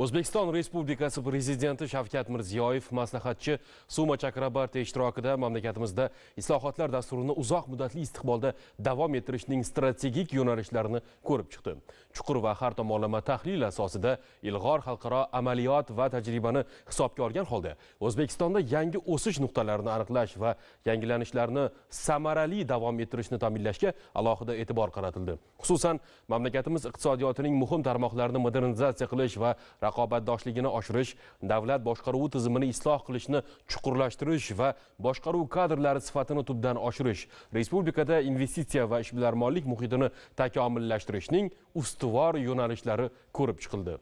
o'zbekiston respublikasi prezidenti shavkat mirziyoyev maslahatchi suma chakrabarti ishtirokida mamlakatimizda islohotlar dasturini uzoq muddatli istiqbolda davom ettirishning strategik yo'nalishlarini ko'rib chiqdi chuqur va har tomonlama tahlil asosida ilg'or xalqaro amaliyot va tajribani hisobga olgan holda o'zbekistonda yangi o'sish nuqtalarini aniqlash va yangilanishlarni samarali davom ettirishni ta'minlashga alohida e'tibor qaratildi xususan mamlakatimiz iqtisodiyotining muhim tarmoqlarini modernizatsiya qilish va raqobatdoshligini oshirish davlat boshqaruvi tizimini isloh qilishni chuqurlashtirish va boshqaruv kadrlari sifatini tubdan oshirish respublikada investitsiya va ishbilarmonlik muhitini takomillashtirishning ustuvor yo'nalishlari ko'rib chiqildi